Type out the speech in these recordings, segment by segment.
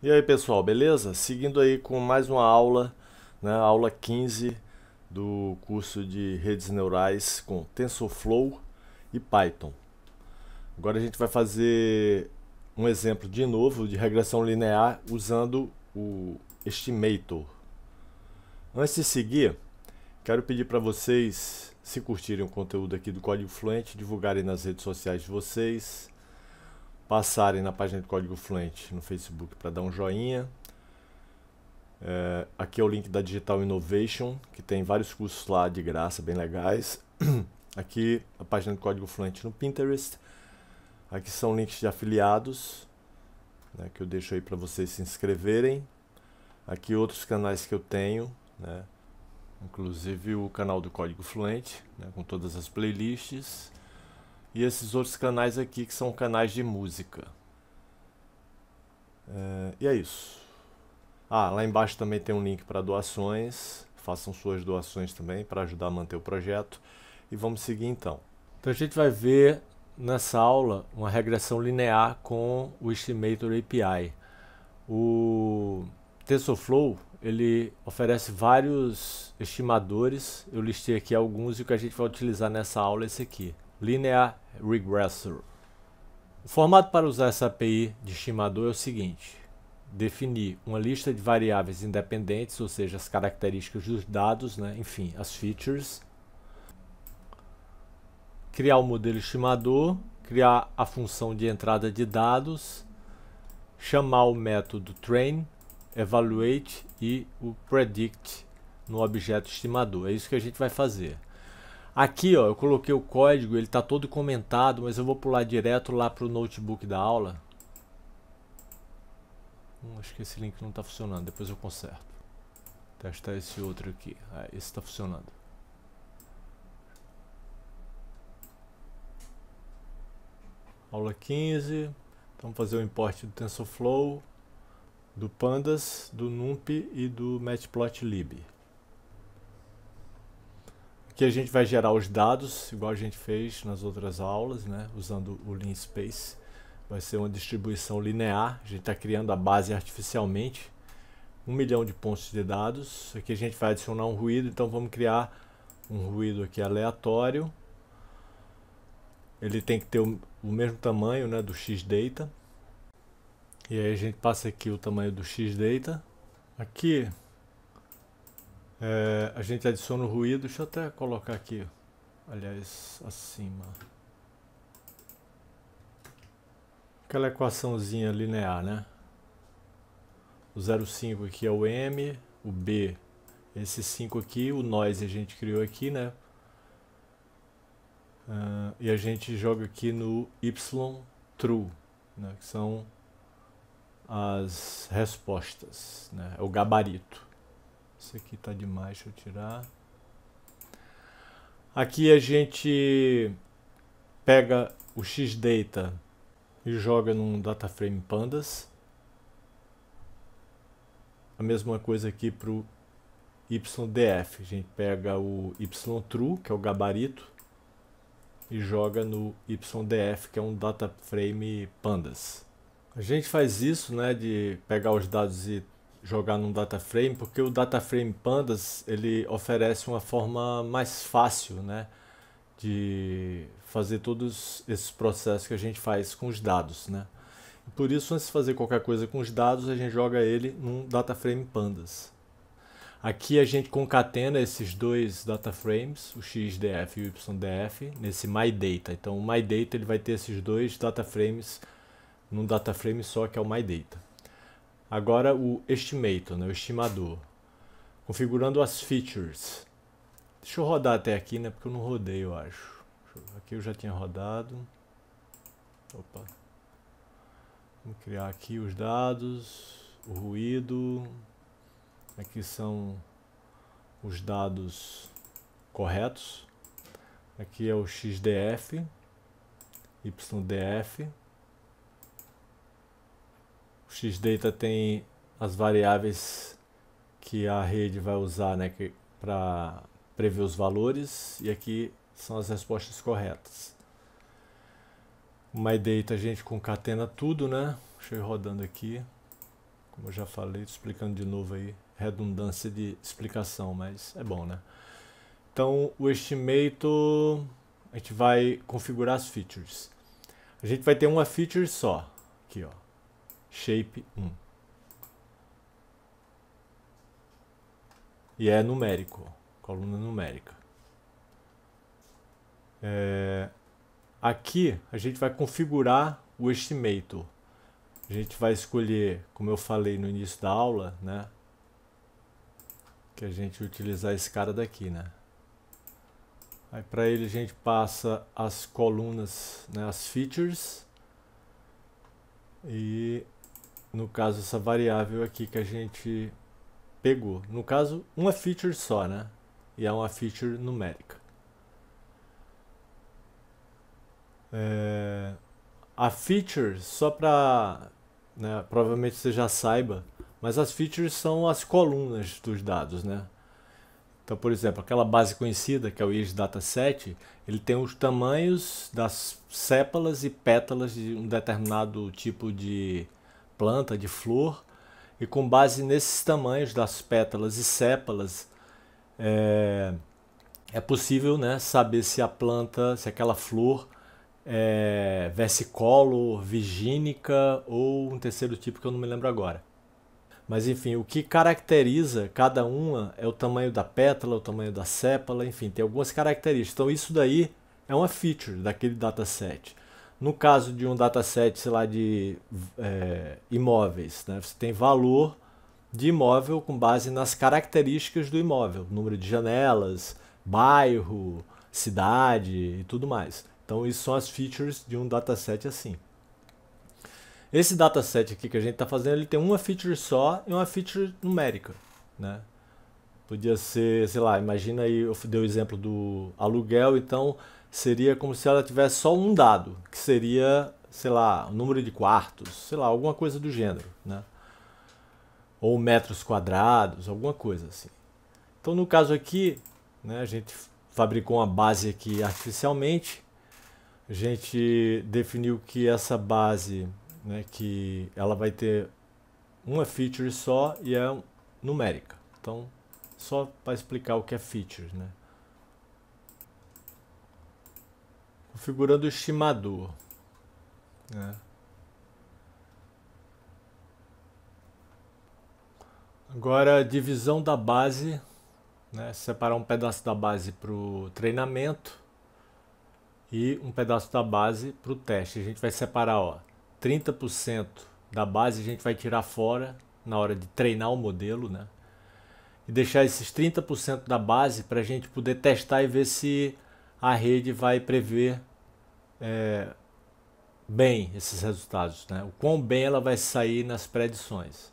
E aí pessoal, beleza? Seguindo aí com mais uma aula, né? aula 15 do curso de redes neurais com TensorFlow e Python. Agora a gente vai fazer um exemplo de novo de regressão linear usando o Estimator. Antes de seguir, quero pedir para vocês, se curtirem o conteúdo aqui do Código Fluente, divulgarem nas redes sociais de vocês, passarem na página de código fluente no Facebook para dar um joinha. É, aqui é o link da Digital Innovation, que tem vários cursos lá de graça, bem legais. Aqui a página de código fluente no Pinterest. Aqui são links de afiliados, né, que eu deixo aí para vocês se inscreverem. Aqui outros canais que eu tenho, né, inclusive o canal do Código Fluente, né, com todas as playlists e esses outros canais aqui que são canais de música. É, e é isso. Ah, lá embaixo também tem um link para doações. Façam suas doações também para ajudar a manter o projeto. E vamos seguir então. Então a gente vai ver nessa aula uma regressão linear com o Estimator API. O TensorFlow ele oferece vários estimadores. Eu listei aqui alguns e o que a gente vai utilizar nessa aula é esse aqui. Linear Regressor. O formato para usar essa API de estimador é o seguinte. Definir uma lista de variáveis independentes, ou seja, as características dos dados, né? enfim, as features. Criar o um modelo estimador, criar a função de entrada de dados, chamar o método train, evaluate e o predict no objeto estimador. É isso que a gente vai fazer. Aqui, ó, eu coloquei o código, ele está todo comentado, mas eu vou pular direto lá para o notebook da aula. Hum, acho que esse link não está funcionando, depois eu conserto. Vou testar esse outro aqui. Ah, esse está funcionando. Aula 15. Vamos fazer o import do TensorFlow, do Pandas, do NumPy e do Matplotlib. Aqui a gente vai gerar os dados, igual a gente fez nas outras aulas, né? usando o space Vai ser uma distribuição linear, a gente está criando a base artificialmente. Um milhão de pontos de dados. Aqui a gente vai adicionar um ruído, então vamos criar um ruído aqui aleatório. Ele tem que ter o, o mesmo tamanho né, do xdata. E aí a gente passa aqui o tamanho do xdata. Aqui é, a gente adiciona o ruído, deixa eu até colocar aqui, aliás, acima. Aquela equaçãozinha linear, né? O 0,5 aqui é o M, o B, esse 5 aqui, o noise a gente criou aqui, né? Uh, e a gente joga aqui no Y true, né? que são as respostas, né? é o gabarito. Esse aqui tá demais, deixa eu tirar. Aqui a gente pega o xdata e joga num dataframe pandas. A mesma coisa aqui para o YDF. A gente pega o YTrue, que é o gabarito, e joga no YDF, que é um dataframe pandas. A gente faz isso né, de pegar os dados e jogar num data frame, porque o data frame pandas ele oferece uma forma mais fácil, né, de fazer todos esses processos que a gente faz com os dados, né? Por isso, antes de fazer qualquer coisa com os dados, a gente joga ele num data frame pandas. Aqui a gente concatena esses dois data frames, o xdf e o ydf, nesse myData. Então, o myData ele vai ter esses dois data frames num data frame só que é o myData. Agora o estimator, né, o estimador. Configurando as features. Deixa eu rodar até aqui, né? Porque eu não rodei, eu acho. Aqui eu já tinha rodado. Opa. Vamos criar aqui os dados, o ruído. Aqui são os dados corretos. Aqui é o XDF, YDF, o XData tem as variáveis que a rede vai usar né, para prever os valores e aqui são as respostas corretas. O MyData a gente concatena tudo, né? Deixa eu ir rodando aqui. Como eu já falei, explicando de novo aí, redundância de explicação, mas é bom, né? Então, o estimator, a gente vai configurar as features. A gente vai ter uma feature só, aqui, ó shape 1. E é numérico, coluna numérica. É, aqui a gente vai configurar o estimator. A gente vai escolher, como eu falei no início da aula, né? Que a gente utilizar esse cara daqui, né? Aí para ele a gente passa as colunas, né, as features e no caso essa variável aqui que a gente pegou. No caso, uma feature só, né? E é uma feature numérica. É... A feature, só para... Né, provavelmente você já saiba, mas as features são as colunas dos dados, né? Então, por exemplo, aquela base conhecida, que é o ISDataset, ele tem os tamanhos das sépalas e pétalas de um determinado tipo de planta, de flor, e com base nesses tamanhos das pétalas e sépalas, é, é possível né, saber se a planta, se aquela flor é versicolor, vigínica ou um terceiro tipo que eu não me lembro agora. Mas enfim, o que caracteriza cada uma é o tamanho da pétala, o tamanho da sépala, enfim, tem algumas características. Então isso daí é uma feature daquele dataset. No caso de um dataset, sei lá, de é, imóveis, né? você tem valor de imóvel com base nas características do imóvel, número de janelas, bairro, cidade e tudo mais. Então, isso são as features de um dataset assim. Esse dataset aqui que a gente está fazendo, ele tem uma feature só e uma feature numérica. Né? Podia ser, sei lá, imagina aí, eu dei o exemplo do aluguel, então seria como se ela tivesse só um dado, que seria, sei lá, o número de quartos, sei lá, alguma coisa do gênero, né? Ou metros quadrados, alguma coisa assim. Então, no caso aqui, né, a gente fabricou uma base aqui artificialmente, a gente definiu que essa base, né, que ela vai ter uma feature só e é numérica. Então, só para explicar o que é feature, né? configurando o estimador. Né? Agora, divisão da base, né? separar um pedaço da base para o treinamento e um pedaço da base para o teste. A gente vai separar ó, 30% da base, a gente vai tirar fora na hora de treinar o modelo, né? E deixar esses 30% da base para a gente poder testar e ver se a rede vai prever é, bem esses resultados, né? o quão bem ela vai sair nas predições.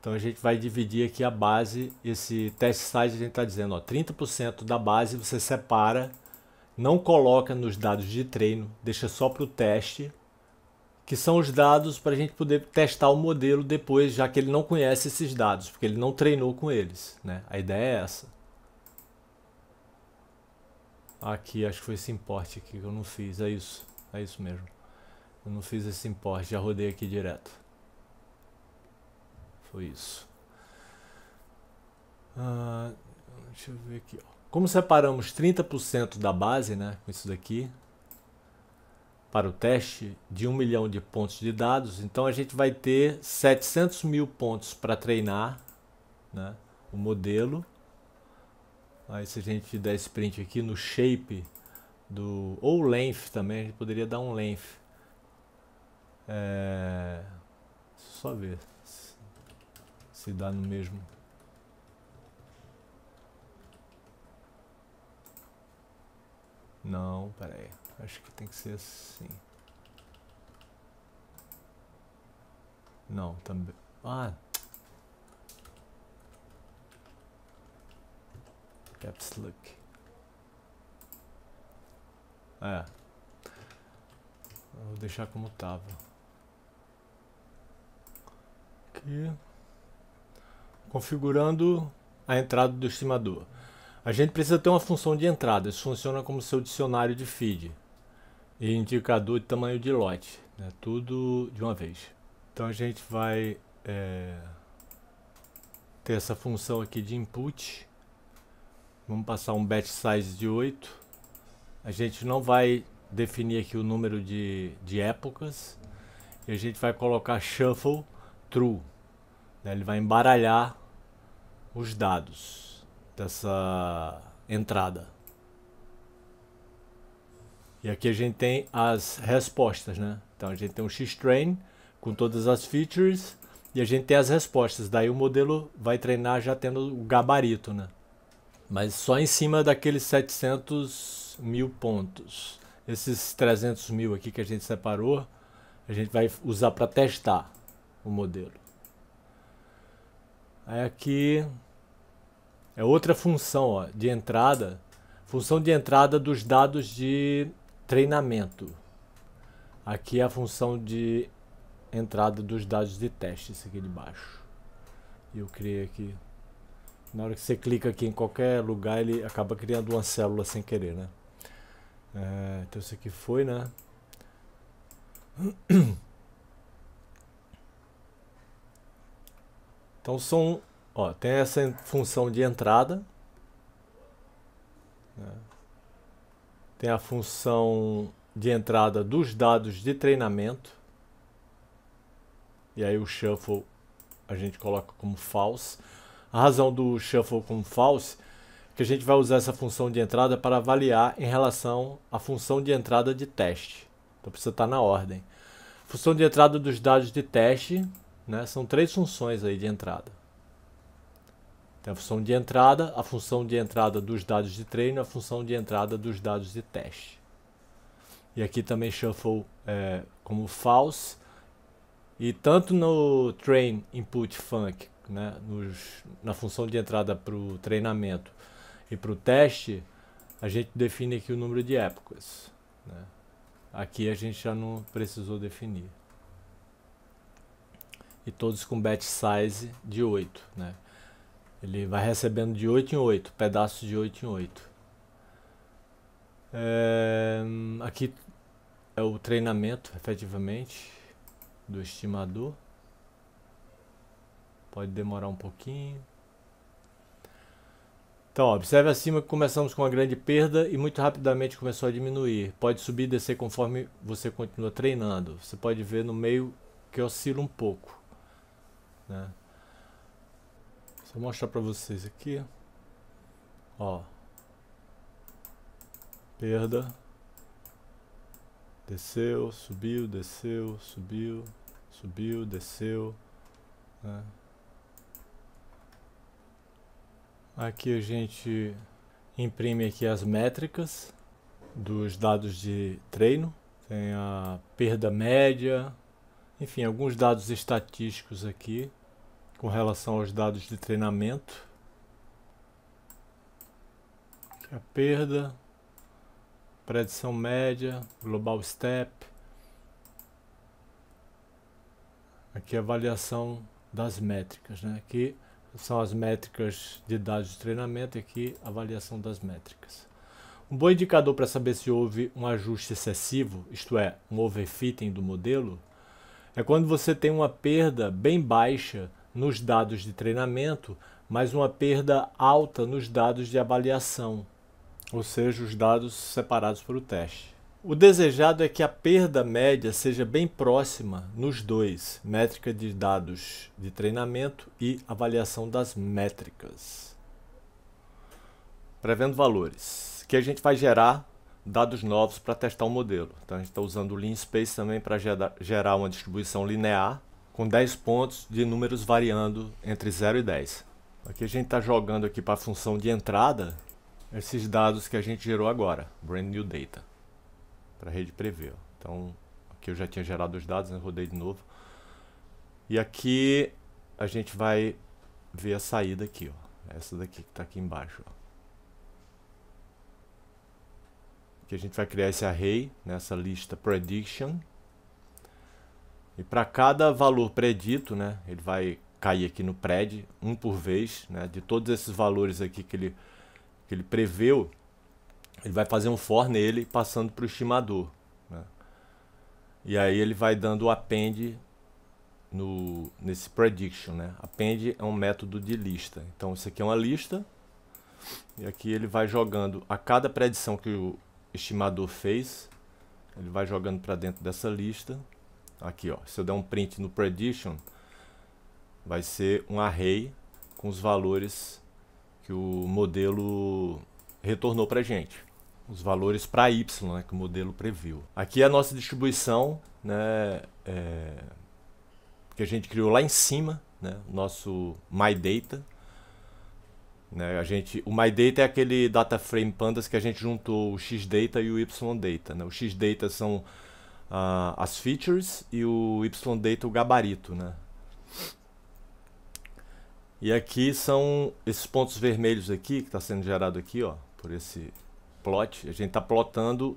Então a gente vai dividir aqui a base, esse test size a gente está dizendo, ó, 30% da base você separa, não coloca nos dados de treino, deixa só para o teste, que são os dados para a gente poder testar o modelo depois, já que ele não conhece esses dados, porque ele não treinou com eles. Né? A ideia é essa. Aqui, acho que foi esse importe aqui que eu não fiz. É isso. É isso mesmo. Eu não fiz esse importe, já rodei aqui direto. Foi isso. Ah, deixa eu ver aqui. Ó. Como separamos 30% da base, né, com isso daqui, para o teste de um milhão de pontos de dados, então a gente vai ter 700 mil pontos para treinar né, o modelo Aí se a gente der esse print aqui no shape do ou length também, a gente poderia dar um length. É, só ver se, se dá no mesmo. Não, pera aí. Acho que tem que ser assim. Não, também. Ah, Caps Look. É. Vou deixar como tava. Aqui. Configurando a entrada do estimador. A gente precisa ter uma função de entrada. Isso funciona como seu dicionário de feed. E indicador de tamanho de lote. Né? Tudo de uma vez. Então a gente vai é, ter essa função aqui de input Vamos passar um batch size de 8. A gente não vai definir aqui o número de, de épocas. E a gente vai colocar shuffle true. Né? Ele vai embaralhar os dados dessa entrada. E aqui a gente tem as respostas, né? Então a gente tem um X-Train com todas as features e a gente tem as respostas. Daí o modelo vai treinar já tendo o gabarito, né? mas só em cima daqueles 700 mil pontos. Esses 300 mil aqui que a gente separou, a gente vai usar para testar o modelo. Aí aqui é outra função ó, de entrada, função de entrada dos dados de treinamento. Aqui é a função de entrada dos dados de teste, esse aqui de baixo. E eu criei aqui na hora que você clica aqui em qualquer lugar, ele acaba criando uma célula sem querer, né? É, então isso aqui foi, né? Então são, ó, tem essa função de entrada, né? tem a função de entrada dos dados de treinamento, e aí o shuffle a gente coloca como false. A razão do shuffle com false é que a gente vai usar essa função de entrada para avaliar em relação à função de entrada de teste. Então precisa estar na ordem. Função de entrada dos dados de teste, né? São três funções aí de entrada. Tem a função de entrada, a função de entrada dos dados de treino, a função de entrada dos dados de teste. E aqui também shuffle é, como false. E tanto no train input func né, nos, na função de entrada para o treinamento e para o teste, a gente define aqui o número de épocas. Né? Aqui a gente já não precisou definir. E todos com batch size de 8. Né? Ele vai recebendo de 8 em 8, pedaços de 8 em 8. É, eh, aqui é o treinamento, efetivamente, do estimador. Pode demorar um pouquinho. Então, observe acima que começamos com uma grande perda e muito rapidamente começou a diminuir. Pode subir e descer conforme você continua treinando. Você pode ver no meio que oscila um pouco. Né? Vou mostrar para vocês aqui. Ó. Perda. Desceu, subiu, desceu, subiu, subiu, desceu. Né? Aqui a gente imprime aqui as métricas dos dados de treino, tem a perda média, enfim, alguns dados estatísticos aqui com relação aos dados de treinamento. Aqui a perda, predição média, global step. Aqui a avaliação das métricas, né? Aqui são as métricas de dados de treinamento e aqui avaliação das métricas. Um bom indicador para saber se houve um ajuste excessivo, isto é, um overfitting do modelo, é quando você tem uma perda bem baixa nos dados de treinamento, mas uma perda alta nos dados de avaliação, ou seja, os dados separados para o teste. O desejado é que a perda média seja bem próxima nos dois, métrica de dados de treinamento e avaliação das métricas. Prevendo valores, que a gente vai gerar dados novos para testar o modelo. Então a gente está usando o Lean Space também para gerar uma distribuição linear com 10 pontos de números variando entre 0 e 10. Aqui a gente está jogando aqui para a função de entrada esses dados que a gente gerou agora, Brand New Data para a rede prever. Então, aqui eu já tinha gerado os dados, eu né, rodei de novo. E aqui a gente vai ver a saída aqui, ó. essa daqui que está aqui embaixo. Ó. Aqui a gente vai criar esse array, nessa né, lista prediction. E para cada valor predito, né, ele vai cair aqui no pred, um por vez, né, de todos esses valores aqui que ele, que ele preveu, ele vai fazer um for nele passando para o estimador. Né? E aí ele vai dando o append no, nesse prediction. Né? Append é um método de lista. Então isso aqui é uma lista. E aqui ele vai jogando a cada predição que o estimador fez, ele vai jogando para dentro dessa lista. Aqui, ó, se eu der um print no prediction, vai ser um array com os valores que o modelo retornou para gente os valores para y né, que o modelo previu. Aqui é a nossa distribuição né, é, que a gente criou lá em cima, né, nosso MyData. Né, a gente, o MyData é aquele data frame pandas que a gente juntou o xData e o ydata. Né? O xData são uh, as features e o ydata o gabarito. Né? E aqui são esses pontos vermelhos aqui que está sendo gerado aqui, ó, por esse plot, a gente está plotando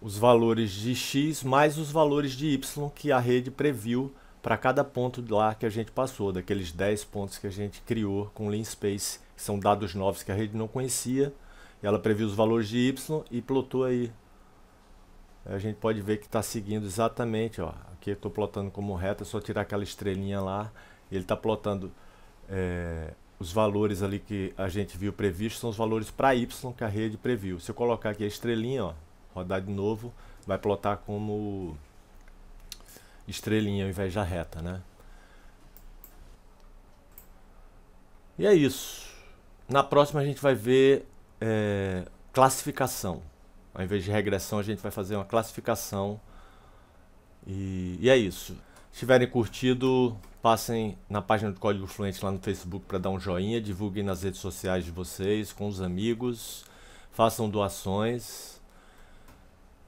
os valores de x mais os valores de y que a rede previu para cada ponto lá que a gente passou, daqueles 10 pontos que a gente criou com Lean Space, que são dados novos que a rede não conhecia. Ela previu os valores de y e plotou aí. A gente pode ver que está seguindo exatamente, ó. Aqui eu estou plotando como reta, é só tirar aquela estrelinha lá. Ele está plotando é, os valores ali que a gente viu previsto são os valores para Y que a rede previu. Se eu colocar aqui a estrelinha, ó, rodar de novo, vai plotar como estrelinha ao invés da reta, né? E é isso. Na próxima a gente vai ver é, classificação. Ao invés de regressão, a gente vai fazer uma classificação. e, e é isso tiverem curtido, passem na página do Código Fluente lá no Facebook para dar um joinha, divulguem nas redes sociais de vocês, com os amigos, façam doações,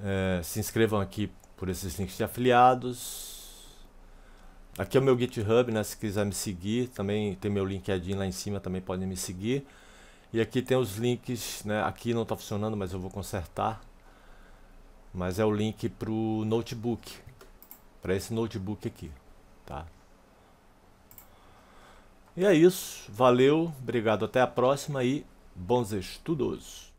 é, se inscrevam aqui por esses links de afiliados. Aqui é o meu GitHub, né? Se quiser me seguir, também tem meu LinkedIn lá em cima, também podem me seguir. E aqui tem os links, né? Aqui não está funcionando, mas eu vou consertar. Mas é o link para o notebook, para esse notebook aqui, tá? E é isso, valeu, obrigado, até a próxima e bons estudos!